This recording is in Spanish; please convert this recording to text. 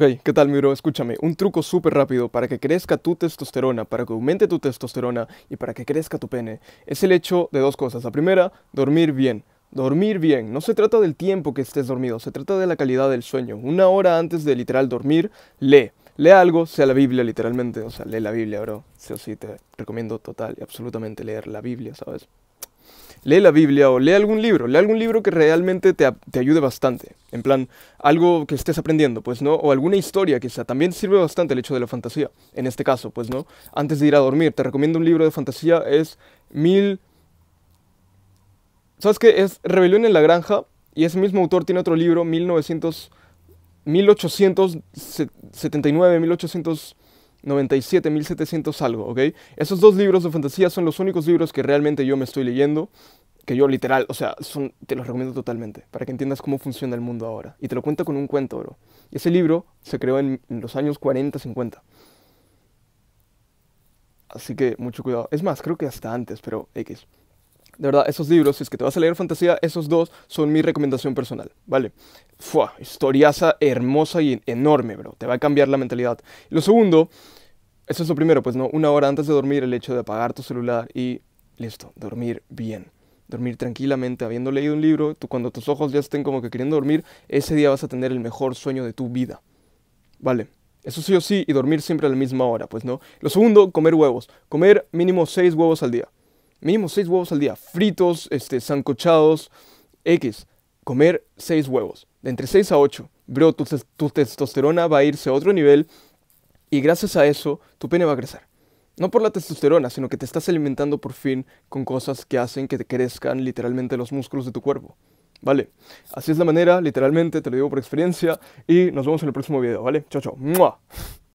Ok, ¿qué tal, mi bro? Escúchame, un truco súper rápido para que crezca tu testosterona, para que aumente tu testosterona y para que crezca tu pene, es el hecho de dos cosas. La primera, dormir bien. Dormir bien, no se trata del tiempo que estés dormido, se trata de la calidad del sueño. Una hora antes de literal dormir, lee. Lee algo, sea la Biblia literalmente, o sea, lee la Biblia, bro. Sí o sí, te recomiendo total y absolutamente leer la Biblia, ¿sabes? lee la Biblia o lee algún libro, lee algún libro que realmente te, ayude bastante. En plan, algo que estés aprendiendo, pues no, o alguna historia sea, También sirve bastante el hecho de la fantasía. En este caso, pues no, antes de ir a dormir, te recomiendo un libro de fantasía, es mil... ¿Sabes qué? Es Rebelión en la Granja y ese mismo autor tiene otro libro, 1900... 1879, 1800... 97.700 algo, ¿ok? Esos dos libros de fantasía son los únicos libros que realmente yo me estoy leyendo, que yo literal, o sea, son, te los recomiendo totalmente, para que entiendas cómo funciona el mundo ahora. Y te lo cuento con un cuento, bro. Y ese libro se creó en los años 40, 50. Así que mucho cuidado. Es más, creo que hasta antes, pero X de verdad, esos libros, si es que te vas a leer fantasía, esos dos son mi recomendación personal, ¿vale? Fua, historiaza hermosa y enorme, bro. Te va a cambiar la mentalidad. Lo segundo, eso es lo primero, pues no, una hora antes de dormir, el hecho de apagar tu celular y listo, dormir bien. Dormir tranquilamente, habiendo leído un libro, tú, cuando tus ojos ya estén como que queriendo dormir, ese día vas a tener el mejor sueño de tu vida. Vale, eso sí o sí, y dormir siempre a la misma hora, pues no. Lo segundo, comer huevos. Comer mínimo seis huevos al día mínimo 6 huevos al día, fritos, este, sancochados, X, comer 6 huevos, de entre 6 a 8, bro, tu, testosterona va a irse a otro nivel y gracias a eso tu pene va a crecer. No por la testosterona, sino que te estás alimentando por fin con cosas que hacen que te crezcan literalmente los músculos de tu cuerpo. ¿Vale? Así es la manera, literalmente, te lo digo por experiencia, y nos vemos en el próximo video, ¿vale? Chao, chao.